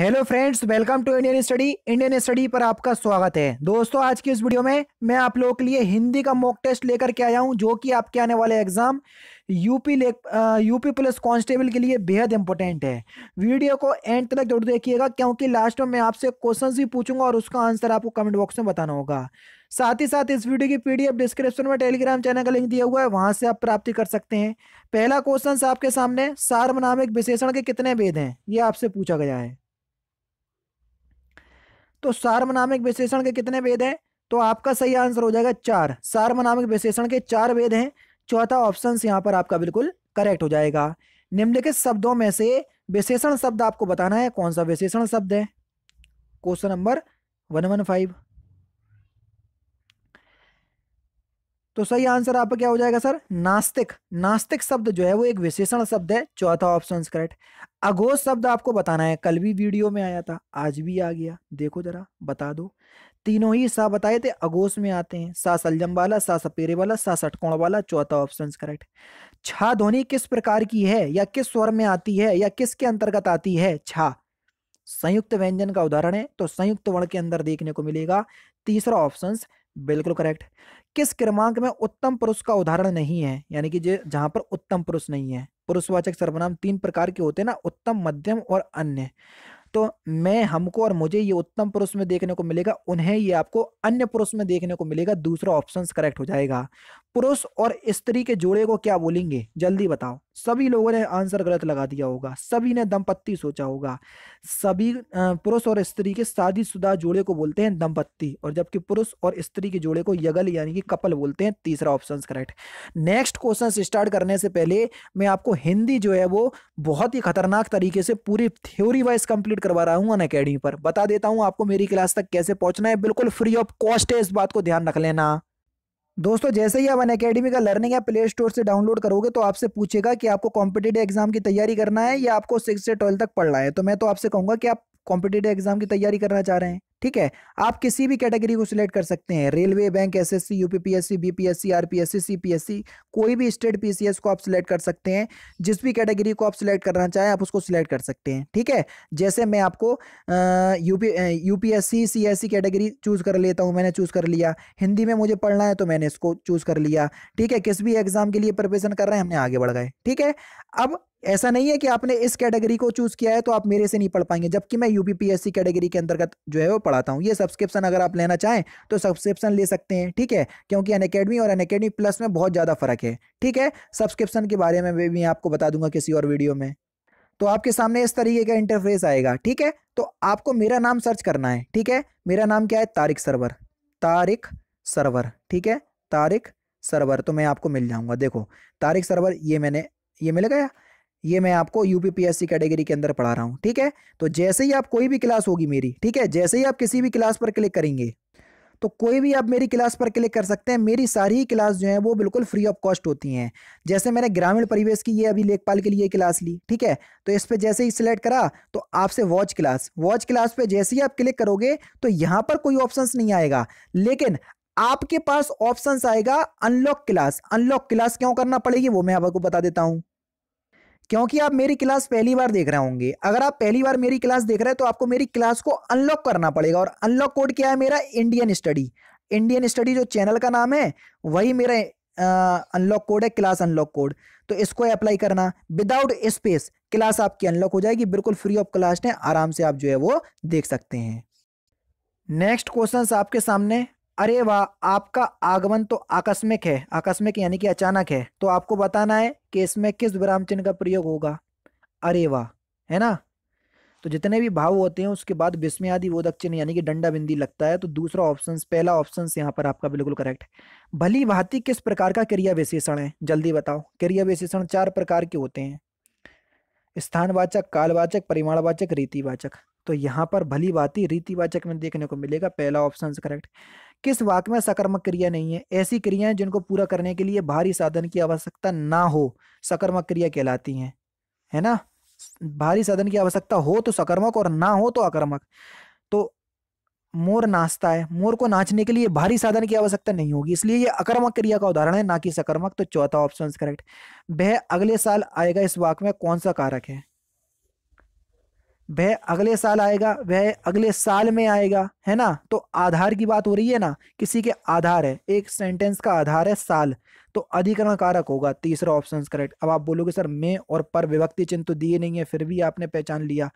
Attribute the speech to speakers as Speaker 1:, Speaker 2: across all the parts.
Speaker 1: hello friends welcome to Indian study Indian study पर आपका स्वागत है दोस्तों आज की इस वीडियो में मैं आप लोगों के लिए हिंदी का मॉक टेस्ट लेकर के आया हूं जो कि आपके आने वाले एग्जाम यूपी ले यूपी पुलिस कांस्टेबल के लिए बेहद इंपॉर्टेंट है वीडियो को एंड तक जरूर देखिएगा क्योंकि लास्ट में मैं आपसे क्वेश्चन भी पूछूंगा और उसका आंसर आपको कमेंट बॉक्स में बताना होगा साथ ही साथ इस वीडियो की पीडीएफ डिस्क्रिप्शन में टेलीग्राम चैनल का लिंक दिया हुआ है वहां से आप प्राप्ति कर सकते हैं पहला क्वेश्चन आपके सामने सार्वनामिक विशेषण के कितने भेद हैं ये आपसे पूछा गया है तो सार्वनामिक विशेषण के कितने वेद हैं तो आपका सही आंसर हो जाएगा चार सार्वनामिक विशेषण के चार वेद हैं चौथा ऑप्शन यहाँ पर आपका बिल्कुल करेक्ट हो जाएगा निम्नलिखित शब्दों में से विशेषण शब्द आपको बताना है कौन सा विशेषण शब्द है question number one one five तो सही आंसर आपका क्या हो जाएगा सर नास्तिक नास्तिक शब्द जो है वो एक विशेषण शब्द है चौथा ऑप्शन करेक्ट अघोष शब्द आपको बताना है कल भी वीडियो में आया था आज भी आ गया देखो जरा बता दो तीनों ही सा बताए थे अगोश में आते हैं सा सलजम वाला सा सपेरे वाला सा सटकोण वाला चौथा ऑप्शन करेक्ट छा ध्वनि किस प्रकार की है या किस स्वर में आती है या किसके अंतर्गत आती है छा संयुक्त व्यंजन का उदाहरण है तो संयुक्त वर्ण के अंदर देखने को मिलेगा तीसरा ऑप्शन बिल्कुल करेक्ट किस क्रमांक में उत्तम पुरुष का उदाहरण नहीं है यानी कि जहां पर उत्तम पुरुष नहीं है पुरुषवाचक सर्वनाम तीन प्रकार के होते हैं ना उत्तम मध्यम और अन्य तो मैं हमको और मुझे ये उत्तम पुरुष में देखने को मिलेगा उन्हें ये आपको अन्य पुरुष में देखने को मिलेगा दूसरा ऑप्शन करेक्ट हो जाएगा पुरुष और स्त्री के जोड़े को क्या बोलेंगे जल्दी बताओ सभी लोगों ने आंसर गलत लगा दिया होगा सभी ने दंपत्ति सोचा होगा सभी पुरुष और स्त्री के शादीशुदा जोड़े को बोलते हैं दंपत्ति और जबकि पुरुष और स्त्री के जोड़े को यगल यानी कि कपल बोलते हैं तीसरा option correct next question start करने से पहले मैं आपको हिंदी जो है वो बहुत ही खतरनाक तरीके से पूरी थ्योरी वाइज कंप्लीट करवा रहा हूँ अन अकेडमी पर बता देता हूँ आपको मेरी क्लास तक कैसे पहुंचना है बिल्कुल फ्री ऑफ कॉस्ट है इस बात को ध्यान रख लेना दोस्तों जैसे ही आप अन अकेडमी का लर्निंग या प्ले स्टोर से डाउनलोड करोगे तो आपसे पूछेगा कि आपको कॉम्पिटेटिव एग्जाम की तैयारी करना है या आपको सिक्स से ट्वेल्थ तक पढ़ना है तो मैं तो आपसे कहूँगा कि आप कॉम्पिटेटिव एग्जाम की तैयारी करना चाह रहे हैं ठीक है आप किसी भी कैटेगरी को सिलेक्ट कर सकते हैं railway bank SSC UPPSC BPSC RPSC CPSC कोई भी स्टेट पीसीएस को आप सिलेक्ट कर सकते हैं जिस भी कैटेगरी को आप सिलेक्ट करना चाहें आप उसको सिलेक्ट कर सकते हैं ठीक है जैसे मैं आपको UP UPSC CSC category choose कर लेता हूँ मैंने चूज़ कर लिया हिंदी में मुझे पढ़ना है तो मैंने इसको चूज़ कर लिया ठीक है किस भी एग्ज़ाम के लिए प्रिपरेशन कर रहे हैं हमने आगे बढ़ गए ठीक है अब ऐसा नहीं है कि आपने इस कैटेगरी को चूज किया है तो आप मेरे से नहीं पढ़ पाएंगे जबकि मैं यूपीपीएससी कैटेगरी के अंतर्गत जो है वो पढ़ाता हूँ ये सब्सक्रिप्शन अगर आप लेना चाहें तो सब्सक्रिप्शन ले सकते हैं ठीक है क्योंकि अन और अन प्लस में बहुत ज़्यादा फर्क है ठीक है सब्सक्रिप्शन के बारे में भी मैं आपको बता दूंगा किसी और वीडियो में तो आपके सामने इस तरीके का इंटरफेस आएगा ठीक है तो आपको मेरा नाम सर्च करना है ठीक है मेरा नाम क्या है तारिक सरवर तारिक सरवर ठीक है तारिक सरवर तो मैं आपको मिल जाऊंगा देखो तारिक सरवर ये मैंने ये मिल गया ये मैं आपको यूपीपीएससी कैटेगरी के अंदर पढ़ा रहा हूँ ठीक है तो जैसे ही आप कोई भी क्लास होगी मेरी ठीक है जैसे ही आप किसी भी क्लास पर क्लिक करेंगे तो कोई भी आप मेरी क्लास पर क्लिक कर सकते हैं मेरी सारी क्लास जो है वो बिल्कुल फ्री ऑफ कॉस्ट होती हैं जैसे मैंने ग्रामीण परिवेश की ये अभी लेखपाल के लिए क्लास ली ठीक है तो इस पर जैसे ही सिलेक्ट करा तो आपसे वॉच क्लास वॉच क्लास पे जैसे ही आप क्लिक करोगे तो यहाँ पर कोई ऑप्शन नहीं आएगा लेकिन आपके पास ऑप्शन आएगा अनलॉक क्लास अनलॉक क्लास क्यों करना पड़ेगी वो मैं आपको बता देता हूँ क्योंकि आप मेरी क्लास पहली बार देख रहे होंगे अगर आप पहली बार मेरी क्लास देख रहे हैं तो आपको मेरी क्लास को अनलॉक करना पड़ेगा और अनलॉक कोड क्या है मेरा इंडियन स्टडी इंडियन स्टडी जो चैनल का नाम है वही मेरा अनलॉक कोड है क्लास अनलॉक कोड तो इसको अप्लाई करना विदाउट स्पेस क्लास आपकी अनलॉक हो जाएगी बिल्कुल फ्री ऑफ क्लास है आराम से आप जो है वो देख सकते हैं नेक्स्ट क्वेश्चन आपके सामने अरे वाह आपका आगमन तो आकस्मिक है आकस्मिक यानी कि अचानक है तो आपको बताना है कि इसमें किस विराम चिन्ह का प्रयोग होगा अरे वाह है ना तो जितने भी भाव होते हैं उसके बाद विस्मय आदि वो चिन्ह यानी कि डंडा बिंदी लगता है तो दूसरा ऑप्शन पहला ऑप्शन यहाँ पर आपका बिल्कुल करेक्ट है भली भांति किस प्रकार का क्रिया विशेषण है जल्दी बताओ क्रिया विशेषण चार प्रकार के होते हैं स्थानवाचक कालवाचक परिमाणवाचक रीतिवाचक तो यहाँ पर भली भांति रीतिवाचक में देखने को मिलेगा पहला ऑप्शन करेक्ट किस वाक में सकर्मक क्रिया नहीं है ऐसी क्रियाएं जिनको पूरा करने के लिए भारी साधन की आवश्यकता ना हो सकर्मक क्रिया कहलाती हैं है ना भारी साधन की आवश्यकता हो तो सकर्मक और ना हो तो आक्रमक तो मोर नाचता है मोर को नाचने के लिए भारी साधन की आवश्यकता नहीं होगी इसलिए ये अकर्मक क्रिया का उदाहरण है ना कि सकर्मक तो चौथा ऑप्शन करेक्ट वह अगले साल आएगा इस वाक में कौन सा कारक है वह अगले साल आएगा वह अगले साल में आएगा है ना तो आधार की बात हो रही है ना किसी के आधार है एक सेंटेंस का आधार है साल तो अधिकरण कारक होगा तीसरा ऑप्शन करेक्ट अब आप बोलोगे सर में और पर विभक्ति चिन्ह तो दिए नहीं है फिर भी आपने पहचान लिया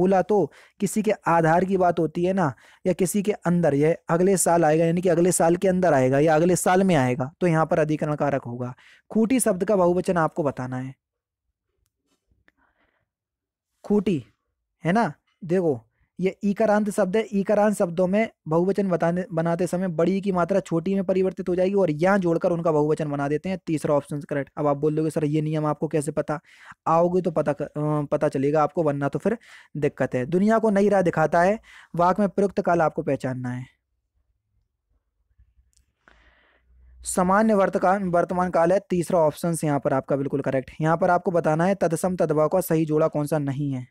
Speaker 1: बोला तो किसी के आधार की बात होती है ना या किसी के अंदर यह अगले साल आएगा यानी कि अगले साल के अंदर आएगा या अगले साल में आएगा तो यहाँ पर अधिकरण कारक होगा खूटी शब्द का बहुवचन आपको बताना है खूटी है ना देखो ये ईकारांत शब्द है ईकारांत शब्दों में बहुवचन बताने बनाते समय बड़ी की मात्रा छोटी में परिवर्तित हो जाएगी और यहाँ जोड़कर उनका बहुवचन बना देते हैं तीसरा ऑप्शन करेक्ट अब आप बोल दोगे सर ये नियम आपको कैसे पता आओगे तो पता पता चलेगा आपको वरना तो फिर दिक्कत है दुनिया को नई राह दिखाता है वाक में प्रयुक्त काल आपको पहचानना है सामान्य वर्तमान वर्तमान काल है तीसरा ऑप्शन यहाँ पर आपका बिल्कुल करेक्ट यहाँ पर आपको बताना है तदसम तदवा का सही जोड़ा कौन सा नहीं है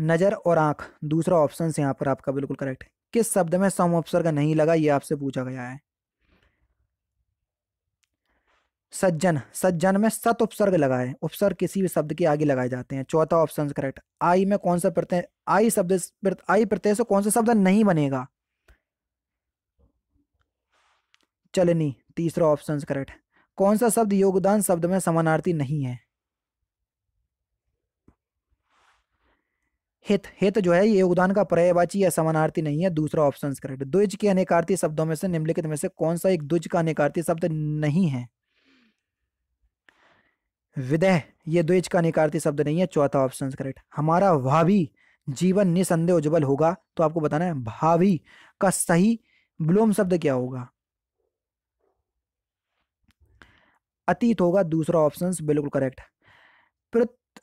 Speaker 1: नज़र और आँख दूसरा ऑप्शन यहाँ पर आपका बिल्कुल करेक्ट है किस शब्द में सम उपसर्ग नहीं लगा ये आपसे पूछा गया है सज्जन सज्जन में सत उपसर्ग लगा है उपसर्ग किसी भी शब्द के आगे लगाए जाते हैं चौथा ऑप्शन करेक्ट आई में कौन सा प्रत्यय आई शब्द आई प्रत्यय से कौन सा शब्द नहीं बनेगा चलनी तीसरा ऑप्शन करेक्ट कौन सा शब्द योगदान शब्द में समानार्थी नहीं है हित हित जो है ये योगदान का पर्यायवाची या समानार्थी नहीं है दूसरा ऑप्शन करेक्ट द्विज के अनेकार्थी शब्दों में से निम्नलिखित में से कौन सा एक द्विज का अनेकार्थी शब्द नहीं है विदेह ये द्विज का अनेकार्थी शब्द नहीं है चौथा ऑप्शन करेक्ट हमारा भावी जीवन निसंदेह उज्जवल होगा तो आपको बताना है भावी का सही ब्लोम शब्द क्या होगा अतीत होगा दूसरा ऑप्शन बिल्कुल करेक्ट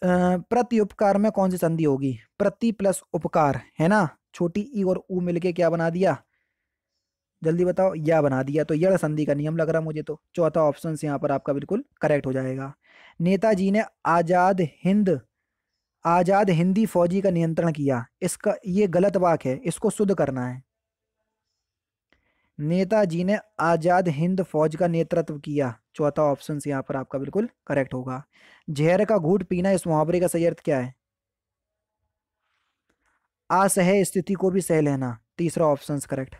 Speaker 1: प्रति उपकार में कौन सी संधि होगी प्रति प्लस उपकार है ना छोटी ई और ऊ मिलके क्या बना दिया जल्दी बताओ या बना दिया तो यह संधि का नियम लग रहा मुझे तो चौथा ऑप्शन यहाँ पर आपका बिल्कुल करेक्ट हो जाएगा नेताजी ने आज़ाद हिंद आज़ाद हिंदी फौजी का नियंत्रण किया इसका ये गलत वाक है इसको शुद्ध करना है नेताजी ने आज़ाद हिंद फौज का नेतृत्व किया चौथा ऑप्शन यहाँ पर आपका बिल्कुल करेक्ट होगा जहर का घूट पीना इस मुहावरे का सही अर्थ क्या है असह स्थिति को भी सह लेना तीसरा ऑप्शन करेक्ट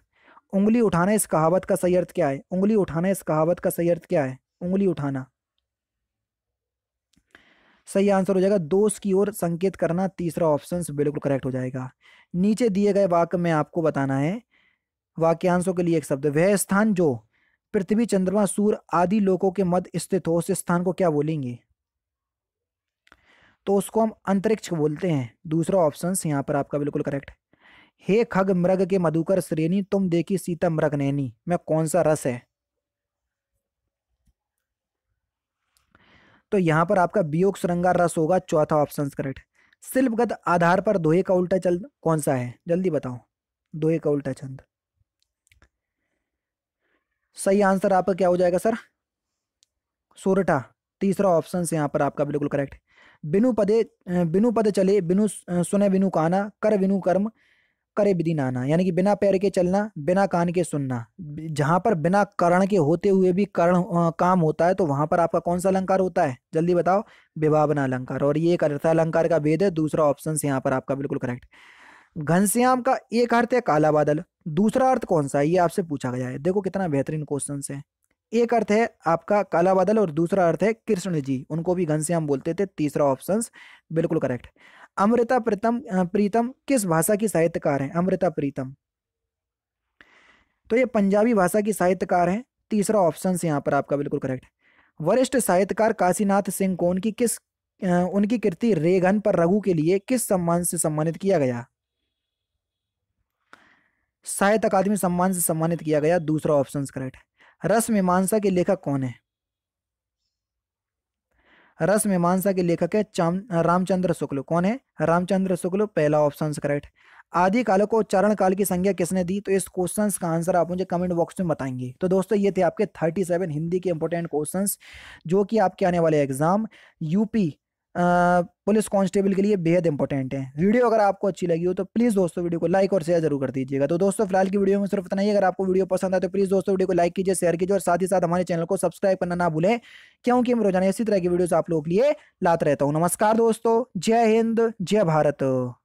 Speaker 1: उंगली उठाना इस कहावत का सही अर्थ क्या है उंगली उठाना इस कहावत का सही अर्थ क्या है उंगली उठाना सही आंसर हो जाएगा दोष की ओर संकेत करना तीसरा ऑप्शन बिल्कुल करेक्ट हो जाएगा नीचे दिए गए वाक्य में आपको बताना है वाक्यांशों के लिए एक शब्द वह स्थान जो पृथ्वी चंद्रमा सूर्य आदि लोगों के मध्य स्थित हो उस स्थान को क्या बोलेंगे तो उसको हम अंतरिक्ष बोलते हैं दूसरा ऑप्शन यहाँ पर आपका बिल्कुल करेक्ट हे खग मृग के मधुकर श्रेणी तुम देखी सीता मृग नैनी में कौन सा रस है तो यहां पर आपका वियोग श्रृंगार रस होगा चौथा ऑप्शन करेक्ट शिल्पगत आधार पर दोहे का उल्टा चंद कौन सा है जल्दी बताओ दोहे का उल्टा चंद सही आंसर आपका क्या हो जाएगा सर सोरठा तीसरा ऑप्शन यहाँ पर आपका बिल्कुल करेक्ट बिनु पदे बिनु पद चले बिनु सुने बिनु काना कर बिनु कर्म करे विधि नाना यानी कि बिना पैर के चलना बिना कान के सुनना जहाँ पर बिना करण के होते हुए भी करण काम होता है तो वहाँ पर आपका कौन सा अलंकार होता है जल्दी बताओ विभावना अलंकार और ये एक अलंकार का भेद है दूसरा ऑप्शन यहाँ पर आपका बिल्कुल करेक्ट घनश्याम का एक अर्थ है काला बादल दूसरा अर्थ कौन सा है ये आपसे पूछा गया है देखो कितना बेहतरीन क्वेश्चन है एक अर्थ है आपका काला बादल और दूसरा अर्थ है कृष्ण जी उनको भी घनश्याम बोलते थे तीसरा ऑप्शन बिल्कुल करेक्ट अमृता प्रीतम प्रीतम किस भाषा की साहित्यकार हैं अमृता प्रीतम तो ये पंजाबी भाषा की साहित्यकार हैं तीसरा ऑप्शन यहाँ पर आपका बिल्कुल करेक्ट वरिष्ठ साहित्यकार काशीनाथ सिंह को उनकी किस उनकी कृति रेगन पर रघु के लिए किस सम्मान से सम्मानित किया गया साहित्य अकादमी सम्मान से सम्मानित किया गया दूसरा ऑप्शन करेक्ट है रस मीमांसा के लेखक कौन है रस मीमांसा के लेखक है रामचंद्र शुक्ल कौन है रामचंद्र शुक्ल पहला ऑप्शन करेक्ट आदि काल को चरण काल की संज्ञा किसने दी तो इस क्वेश्चंस का आंसर आप मुझे कमेंट बॉक्स में बताएंगे तो दोस्तों ये थे आपके 37 हिंदी के इंपॉर्टेंट क्वेश्चंस जो कि आपके आने वाले एग्जाम यूपी पुलिस कांस्टेबल के लिए बेहद इंपॉर्टेंट है वीडियो अगर आपको अच्छी लगी हो तो प्लीज़ दोस्तों वीडियो को लाइक और शेयर जरूर कर दीजिएगा तो दोस्तों फिलहाल की वीडियो में सिर्फ इतना ही अगर आपको वीडियो पसंद आए तो प्लीज़ दोस्तों वीडियो को लाइक कीजिए शेयर कीजिए और साथ ही साथ हमारे चैनल को सब्सक्राइब करना ना भूलें क्योंकि हम रोजाना इसी तरह की वीडियोज आप लोगों के लिए लात रहता हूँ नमस्कार दोस्तों जय हिंद जय भारत